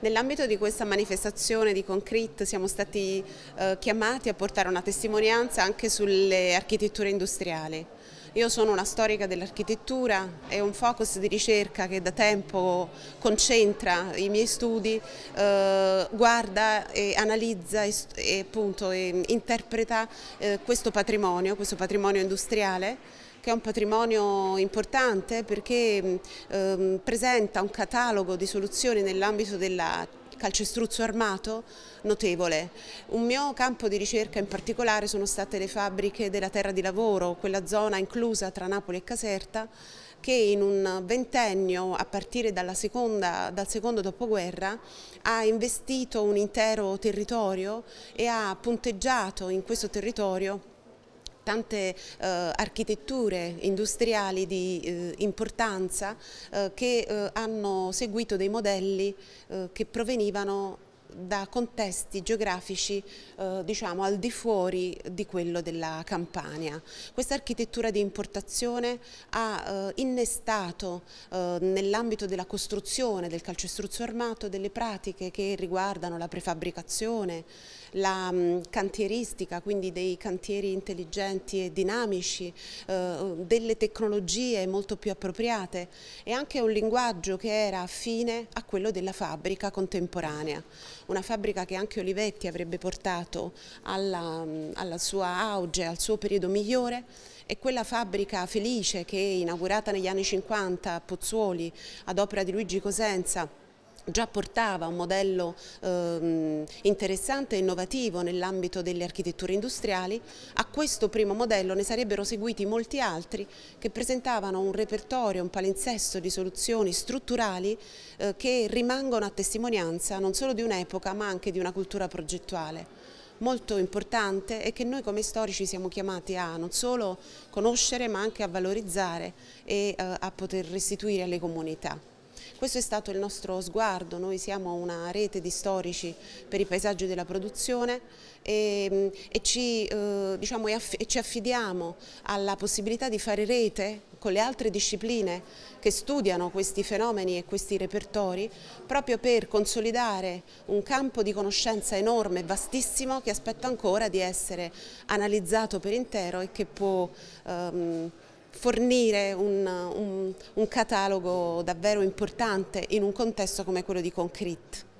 Nell'ambito di questa manifestazione di Concrete siamo stati eh, chiamati a portare una testimonianza anche sulle architetture industriali. Io sono una storica dell'architettura, è un focus di ricerca che da tempo concentra i miei studi, eh, guarda e analizza e, e, appunto, e interpreta eh, questo patrimonio, questo patrimonio industriale che è un patrimonio importante perché eh, presenta un catalogo di soluzioni nell'ambito della calcestruzzo armato notevole. Un mio campo di ricerca in particolare sono state le fabbriche della terra di lavoro, quella zona inclusa tra Napoli e Caserta, che in un ventennio, a partire seconda, dal secondo dopoguerra, ha investito un intero territorio e ha punteggiato in questo territorio tante eh, architetture industriali di eh, importanza eh, che hanno seguito dei modelli che provenivano da contesti geografici eh, diciamo, al di fuori di quello della Campania. Questa architettura di importazione ha eh, innestato eh, nell'ambito della costruzione del calcestruzzo armato delle pratiche che riguardano la prefabbricazione, la mh, mm, cantieristica, quindi dei cantieri intelligenti e dinamici, eh, delle tecnologie molto più appropriate e anche un linguaggio che era affine a quello della fabbrica contemporanea una fabbrica che anche Olivetti avrebbe portato alla, alla sua auge, al suo periodo migliore e quella fabbrica felice che inaugurata negli anni 50 a Pozzuoli ad opera di Luigi Cosenza già portava un modello eh, interessante e innovativo nell'ambito delle architetture industriali, a questo primo modello ne sarebbero seguiti molti altri che presentavano un repertorio, un palinsesto di soluzioni strutturali eh, che rimangono a testimonianza non solo di un'epoca ma anche di una cultura progettuale molto importante e che noi come storici siamo chiamati a non solo conoscere ma anche a valorizzare e eh, a poter restituire alle comunità. Questo è stato il nostro sguardo, noi siamo una rete di storici per i paesaggi della produzione e, mm, e, ci, eh, diciamo, e, e ci affidiamo alla possibilità di fare rete con le altre discipline che studiano questi fenomeni e questi repertori proprio per consolidare un campo di conoscenza enorme, vastissimo, che aspetta ancora di essere analizzato per intero e che può... Ehm, fornire un, un, un catalogo davvero importante in un contesto come quello di Concrete.